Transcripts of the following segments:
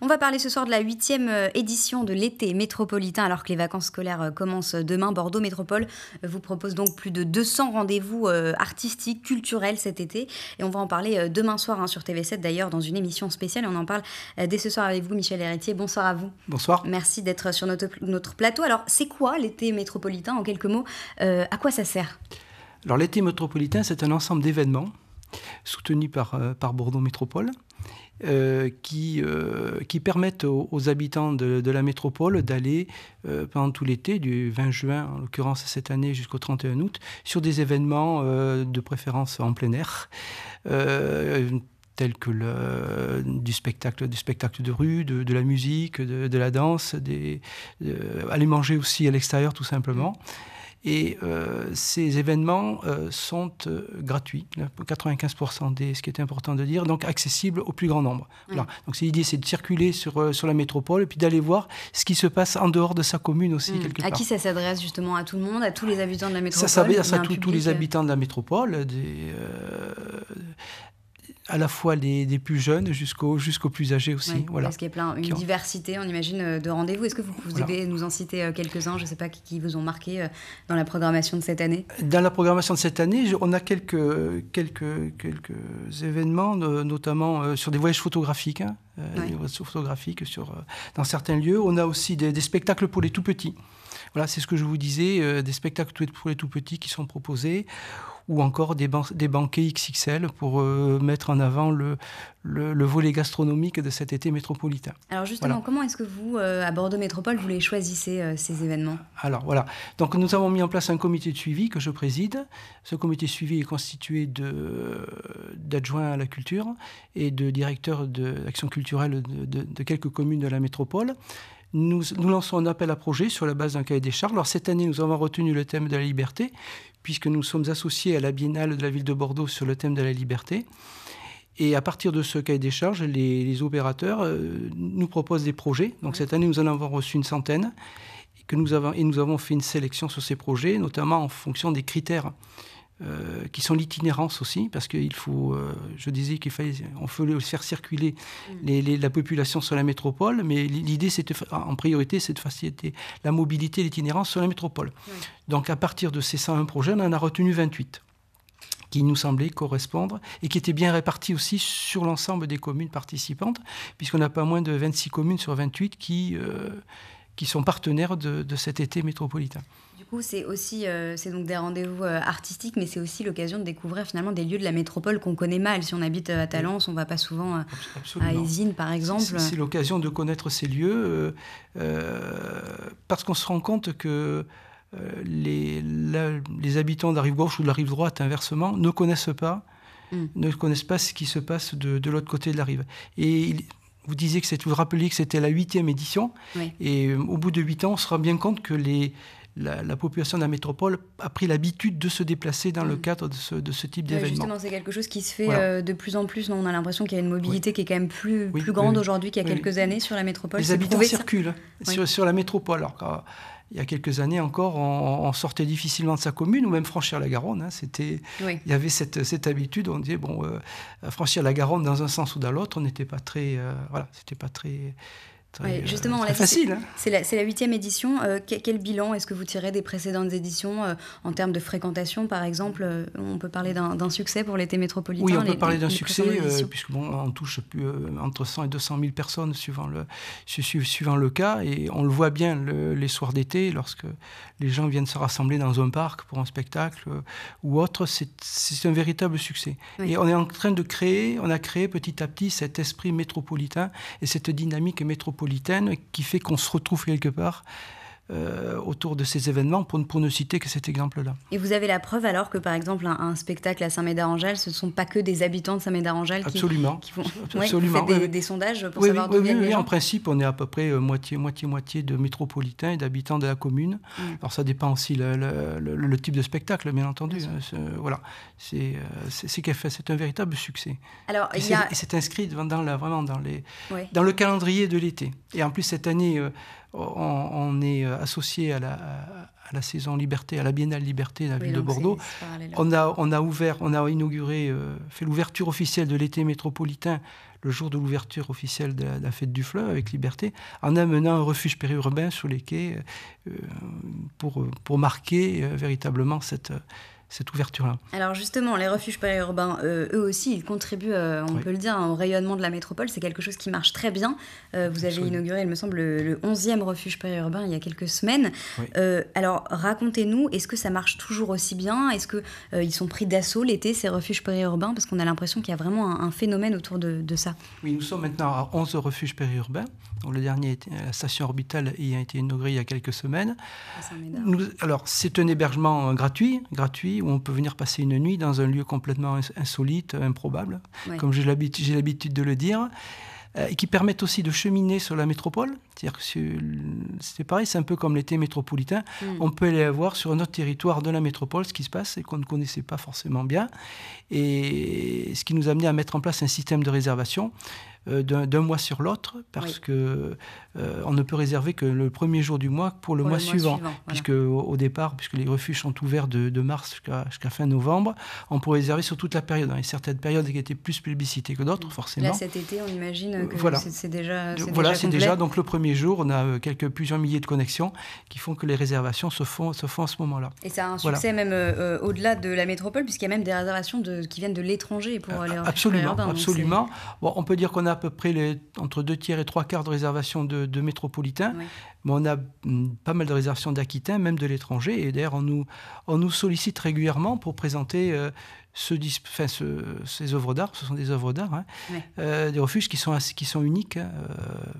On va parler ce soir de la huitième euh, édition de l'été métropolitain, alors que les vacances scolaires euh, commencent demain. Bordeaux Métropole euh, vous propose donc plus de 200 rendez-vous artistiques, culturels cet été. Et on va en parler demain soir hein, sur TV7, d'ailleurs, dans une émission spéciale. on en parle dès ce soir avec vous, Michel Héritier. Bonsoir à vous. Bonsoir. Merci d'être sur notre, plateau. Alors, c'est quoi l'été métropolitain En quelques mots, à quoi ça sert alors l'été métropolitain, c'est un ensemble d'événements soutenus euh, par, Bordeaux Métropole. Euh, euh, qui, permettent aux, habitants de, la métropole d'aller pendant tout l'été, du 20 juin en l'occurrence cette année jusqu'au 31 août, sur des événements de préférence en plein air tels que du spectacle, du spectacle de rue, de, la musique, de, la danse, aller manger aussi à l'extérieur tout simplement. Et euh, ces événements euh, sont euh, gratuits, 95% des, ce qui est important de dire, donc accessibles au plus grand nombre. Mm. Donc l'idée, c'est de circuler sur, sur la métropole et puis d'aller voir ce qui se passe en dehors de sa commune aussi, mm. quelque part. À qui ça s'adresse justement À tout le monde À tous les habitants de la métropole Ça s'adresse à, tous les habitants de la métropole, des, à la fois des plus jeunes jusqu'aux plus âgés aussi. voilà. Parce qu'il y a plein, une diversité, on imagine, euh, de rendez-vous. Est-ce que vous pouvez nous en citer euh, quelques-uns, je ne sais pas, qui, vous ont marqué euh, dans la programmation de cette année Dans la programmation de cette année, on a quelques, quelques, quelques événements, notamment sur des voyages photographiques. Hein, des voyages photographiques sur, dans certains lieux. On a aussi des, des spectacles pour les tout-petits. Voilà, c'est ce que je vous disais, des spectacles pour les tout-petits qui sont proposés ou encore des, des banquets XXL pour euh, mettre en avant le, le, volet gastronomique de cet été métropolitain. Alors justement, comment est-ce que vous, euh, à Bordeaux Métropole, vous les choisissez, euh, ces événements Alors voilà, donc nous avons mis en place un comité de suivi que je préside. Ce comité de suivi est constitué d'adjoints à la culture et de directeurs d'action culturelle de quelques communes de la métropole nous, lançons un appel à projet sur la base d'un cahier des charges. Alors cette année, nous avons retenu le thème de la liberté, puisque nous sommes associés à la biennale de la ville de Bordeaux sur le thème de la liberté. Et à partir de ce cahier des charges, les, opérateurs euh, nous proposent des projets. Donc cette année, nous en avons reçu une centaine. et nous avons fait une sélection sur ces projets, notamment en fonction des critères euh, qui sont l'itinérance aussi, parce qu'il faut, euh, je disais qu'il fallait, on faire circuler mm. la population sur la métropole, mais l'idée c'était en priorité c'est de faciliter la mobilité, l'itinérance sur la métropole. Mm. Donc à partir de ces 101 projets, on en a retenu 28 qui nous semblaient correspondre et qui étaient bien répartis aussi sur l'ensemble des communes participantes, puisqu'on n'a pas moins de 26 communes sur 28 qui, euh, qui sont partenaires de cet été métropolitain c'est aussi euh, c'est donc des rendez-vous euh, artistiques, mais c'est aussi l'occasion de découvrir finalement des lieux de la métropole qu'on connaît mal. Si on habite euh, à Talence, on ne va pas souvent à Isine, par exemple. C'est l'occasion de connaître ces lieux parce qu'on se rend compte que les, les, habitants de la rive gauche ou de la rive droite, inversement, ne connaissent pas, hmm. ne connaissent pas ce qui se passe de, de l'autre côté de la rive. Et vous disiez que vous rappeliez que c'était la huitième édition, et au bout de huit ans, on se rend bien compte que les, la, population de la métropole a pris l'habitude de se déplacer dans le mm. cadre de ce, type d'événement. Justement, c'est quelque chose qui se fait euh, de plus en plus. On a l'impression qu'il y a une mobilité qui est quand même plus, grande aujourd'hui qu'il y a quelques années sur la métropole. Les habitants circulent hein, sur, la métropole. Alors, euh, il y a quelques années encore, on, sortait difficilement de sa commune ou même franchir la Garonne. Hein. c'était, il y avait cette, habitude. On disait bon, euh, franchir la Garonne dans un sens ou dans l'autre, on n'était pas très, voilà, c'était pas très euh, justement, c'est facile. Hein. C'est la huitième édition. Euh, quel, bilan est-ce que vous tirez des précédentes éditions euh, en termes de fréquentation, par exemple On peut parler d'un succès pour l'été métropolitain. Oui, on peut parler d'un succès puisque bon, on touche plus, entre 100 et 200 000 personnes suivant le suivant le cas et on le voit bien les soirs d'été lorsque les gens viennent se rassembler dans un parc pour un spectacle ou autre. C'est un véritable succès. Et on est en train de créer, on a créé petit à petit cet esprit métropolitain et cette dynamique métropolitaine qui fait qu'on se retrouve quelque part euh, autour de ces événements, pour, pour ne citer que cet exemple-là. Et vous avez la preuve alors que, par exemple, un, spectacle à saint médard en jalles ce ne sont pas que des habitants de saint médard en jalles qui, qui font absolument. Ouais, des, sondages pour savoir d'où En principe, on est à peu près moitié-moitié-moitié euh, de métropolitains et d'habitants de la commune. Mm. Alors ça dépend aussi le, type de spectacle, bien entendu. Hein, voilà, c'est euh, c'est un véritable succès. Alors, et c'est inscrit dans la, vraiment dans, les, dans le calendrier de l'été. Et en plus cette année, on, on est associé à la, saison Liberté, à la Biennale Liberté de la ville de Bordeaux, on a, on a ouvert, on a inauguré, euh, fait l'ouverture officielle de l'été métropolitain le jour de l'ouverture officielle de la, fête du fleuve avec Liberté, en amenant un refuge périurbain sous les quais euh, pour, pour marquer euh, véritablement cette, cette ouverture-là. Alors justement, les refuges périurbains, euh, eux aussi, ils contribuent, euh, on peut le dire, hein, au rayonnement de la métropole. C'est quelque chose qui marche très bien. Euh, vous avez inauguré, il me semble, le, 11e refuge périurbain il y a quelques semaines. alors racontez-nous, est-ce que ça marche toujours aussi bien Est-ce qu'ils ils sont pris d'assaut l'été, ces refuges périurbains Parce qu'on a l'impression qu'il y a vraiment un, phénomène autour de, ça. Oui, nous sommes maintenant à 11 refuges périurbains. le dernier, était la station orbitale, y a été inauguré il y a quelques semaines. Ah, alors c'est un hébergement gratuit, gratuit où on peut venir passer une nuit dans un lieu complètement insolite, improbable, comme j'ai l'habitude de le dire euh, et qui permettent aussi de cheminer sur la métropole. cest dire que c'est pareil, c'est un peu comme l'été métropolitain. Hmm. On peut aller voir sur un autre territoire de la métropole ce qui se passe et qu'on ne connaissait pas forcément bien. Et ce qui nous a amené à mettre en place un système de réservation euh, d'un mois sur l'autre, parce qu'on que euh, on ne peut réserver que le premier jour du mois pour le, mois, suivant, puisque au, départ, puisque les refuges sont ouverts de, mars jusqu'à fin novembre, on pourrait réserver sur toute la période. Hein. Il y a certaines périodes qui étaient plus publicitées que d'autres, forcément. Là, cet été, on imagine euh, que c'est déjà. Voilà, c'est déjà. Donc, le premier jour, on a quelques, plusieurs milliers de connexions qui font que les réservations se font, se font à ce moment-là. Et ça a un succès même au-delà de la métropole, puisqu'il y a même des réservations de, qui viennent de l'étranger pour aller Absolument, absolument. Bon, on peut dire qu'on a à peu près les, entre deux tiers et trois quarts de réservations de, métropolitains, mais on a mm, pas mal de réservations d'Aquitains, même de l'étranger. Et d'ailleurs, on nous, on nous sollicite régulièrement pour présenter euh, ce, ces œuvres d'art. Ce sont des œuvres d'art, hein. euh, des refuges qui sont, qui sont uniques hein, euh,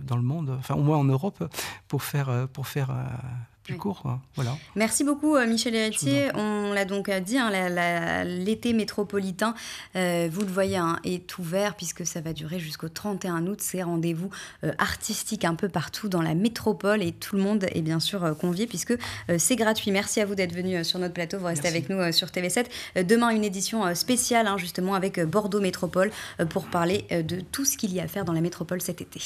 dans le monde, enfin au moins en Europe, pour faire, pour faire voilà. Merci beaucoup, euh, Michel Héritier. On l'a donc euh, dit, hein, l'été métropolitain, euh, vous le voyez, hein, est ouvert puisque ça va durer jusqu'au 31 août. c'est rendez-vous artistique un peu partout dans la métropole et tout le monde est bien sûr convié puisque c'est gratuit. Merci à vous d'être venu sur notre plateau. Vous restez avec nous sur TV7. demain, une édition spéciale, hein, justement, avec Bordeaux Métropole pour parler de tout ce qu'il y a à faire dans la métropole cet été.